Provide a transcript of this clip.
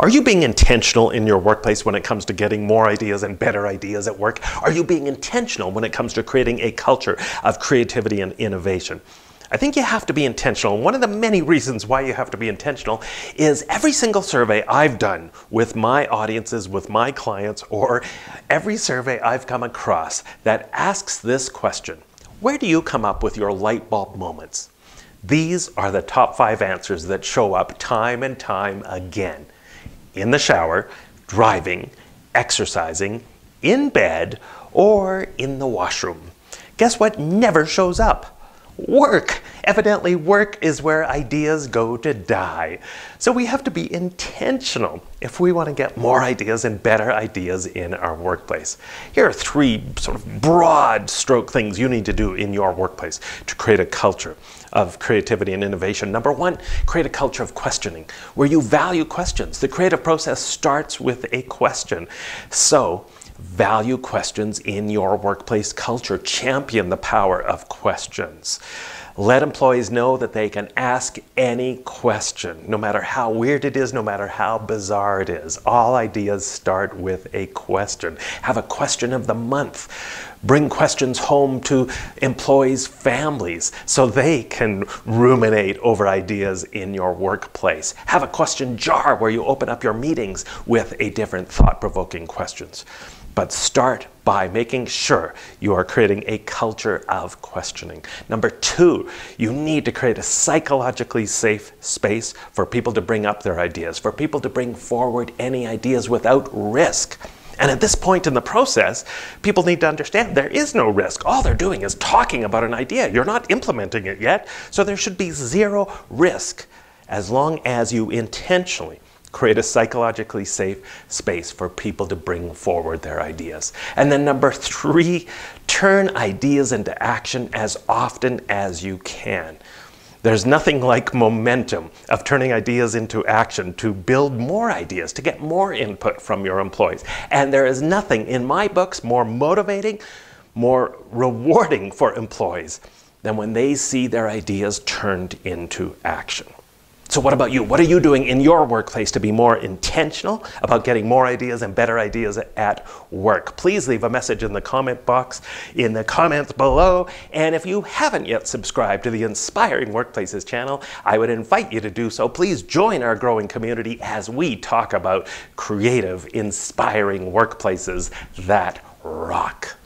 Are you being intentional in your workplace when it comes to getting more ideas and better ideas at work? Are you being intentional when it comes to creating a culture of creativity and innovation? I think you have to be intentional. And one of the many reasons why you have to be intentional is every single survey I've done with my audiences, with my clients, or every survey I've come across that asks this question Where do you come up with your light bulb moments? These are the top five answers that show up time and time again in the shower, driving, exercising, in bed, or in the washroom. Guess what never shows up? Work evidently work is where ideas go to die. So we have to be intentional if we want to get more ideas and better ideas in our workplace. Here are three sort of broad stroke things you need to do in your workplace to create a culture of creativity and innovation. Number one, create a culture of questioning where you value questions. The creative process starts with a question. So value questions in your workplace culture. Champion the power of questions. Let employees know that they can ask any question, no matter how weird it is, no matter how bizarre it is. All ideas start with a question. Have a question of the month. Bring questions home to employees' families so they can ruminate over ideas in your workplace. Have a question jar where you open up your meetings with a different thought provoking questions. But start by making sure you are creating a culture of questioning. Number two, you need to create a psychologically safe space for people to bring up their ideas, for people to bring forward any ideas without risk. And at this point in the process, people need to understand there is no risk. All they're doing is talking about an idea. You're not implementing it yet. So there should be zero risk as long as you intentionally create a psychologically safe space for people to bring forward their ideas. And then number three, turn ideas into action as often as you can. There's nothing like momentum of turning ideas into action to build more ideas, to get more input from your employees. And there is nothing in my books more motivating, more rewarding for employees than when they see their ideas turned into action. So, what about you? What are you doing in your workplace to be more intentional about getting more ideas and better ideas at work? Please leave a message in the comment box in the comments below. And if you haven't yet subscribed to the Inspiring Workplaces channel, I would invite you to do so. Please join our growing community as we talk about creative, inspiring workplaces that rock.